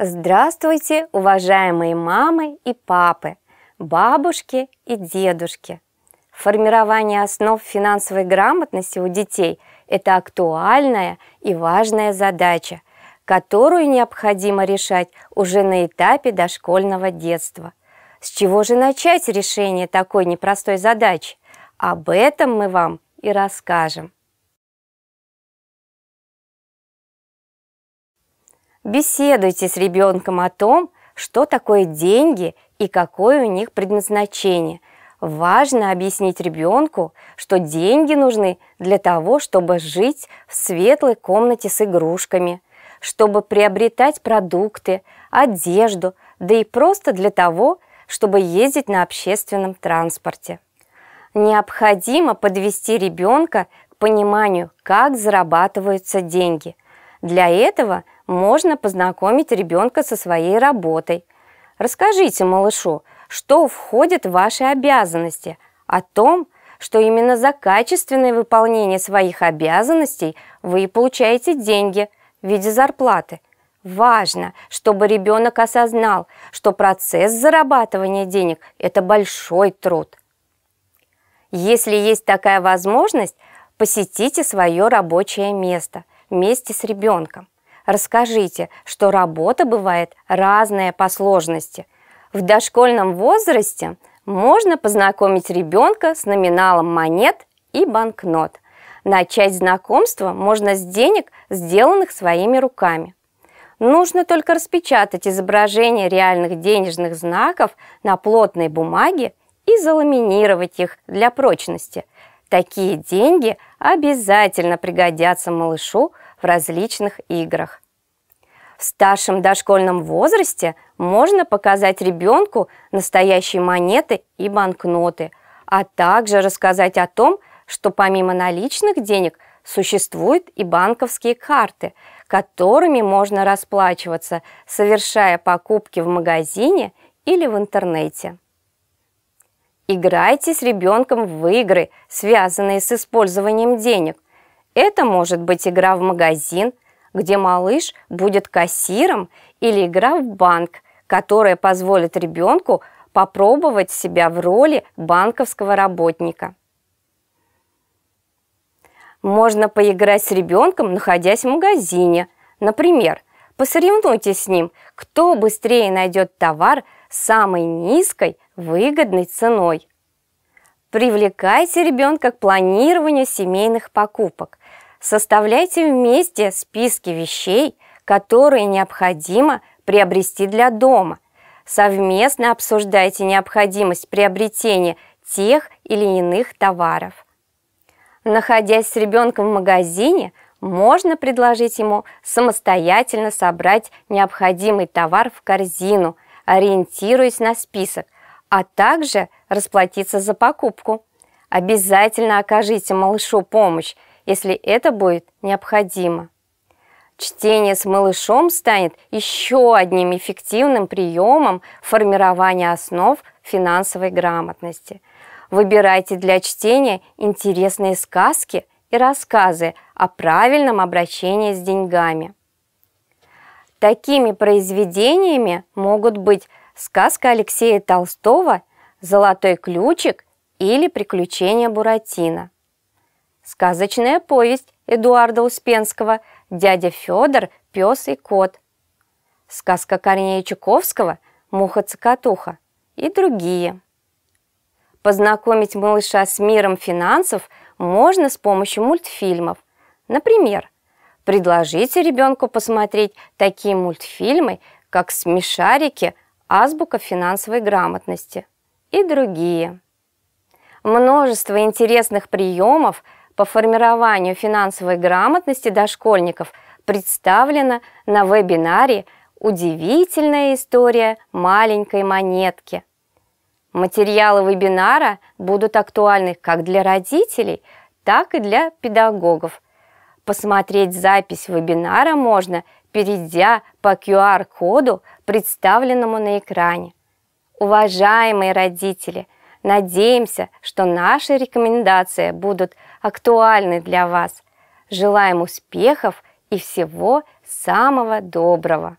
Здравствуйте, уважаемые мамы и папы, бабушки и дедушки. Формирование основ финансовой грамотности у детей – это актуальная и важная задача, которую необходимо решать уже на этапе дошкольного детства. С чего же начать решение такой непростой задачи? Об этом мы вам и расскажем. Беседуйте с ребенком о том, что такое деньги и какое у них предназначение. Важно объяснить ребенку, что деньги нужны для того, чтобы жить в светлой комнате с игрушками, чтобы приобретать продукты, одежду, да и просто для того, чтобы ездить на общественном транспорте. Необходимо подвести ребенка к пониманию, как зарабатываются деньги. Для этого – можно познакомить ребенка со своей работой. Расскажите малышу, что входит в ваши обязанности, о том, что именно за качественное выполнение своих обязанностей вы получаете деньги в виде зарплаты. Важно, чтобы ребенок осознал, что процесс зарабатывания денег – это большой труд. Если есть такая возможность, посетите свое рабочее место вместе с ребенком. Расскажите, что работа бывает разная по сложности. В дошкольном возрасте можно познакомить ребенка с номиналом монет и банкнот. Начать знакомство можно с денег, сделанных своими руками. Нужно только распечатать изображение реальных денежных знаков на плотной бумаге и заламинировать их для прочности. Такие деньги обязательно пригодятся малышу – в различных играх. В старшем дошкольном возрасте можно показать ребенку настоящие монеты и банкноты, а также рассказать о том, что помимо наличных денег существуют и банковские карты, которыми можно расплачиваться, совершая покупки в магазине или в интернете. Играйте с ребенком в игры, связанные с использованием денег, это может быть игра в магазин, где малыш будет кассиром, или игра в банк, которая позволит ребенку попробовать себя в роли банковского работника. Можно поиграть с ребенком, находясь в магазине. Например, посоревнуйтесь с ним, кто быстрее найдет товар с самой низкой выгодной ценой. Привлекайте ребенка к планированию семейных покупок. Составляйте вместе списки вещей, которые необходимо приобрести для дома. Совместно обсуждайте необходимость приобретения тех или иных товаров. Находясь с ребенком в магазине, можно предложить ему самостоятельно собрать необходимый товар в корзину, ориентируясь на список, а также расплатиться за покупку. Обязательно окажите малышу помощь, если это будет необходимо. Чтение с малышом станет еще одним эффективным приемом формирования основ финансовой грамотности. Выбирайте для чтения интересные сказки и рассказы о правильном обращении с деньгами. Такими произведениями могут быть сказка Алексея Толстого «Золотой ключик» или «Приключения Буратино». Сказочная повесть Эдуарда Успенского «Дядя Федор, пес и кот». Сказка Корнея Чуковского «Муха-цокотуха» и другие. Познакомить малыша с миром финансов можно с помощью мультфильмов. Например, предложите ребенку посмотреть такие мультфильмы, как «Смешарики», «Азбука финансовой грамотности» и другие. Множество интересных приемов – по формированию финансовой грамотности дошкольников представлена на вебинаре «Удивительная история маленькой монетки». Материалы вебинара будут актуальны как для родителей, так и для педагогов. Посмотреть запись вебинара можно, перейдя по QR-коду, представленному на экране. Уважаемые родители – Надеемся, что наши рекомендации будут актуальны для вас. Желаем успехов и всего самого доброго!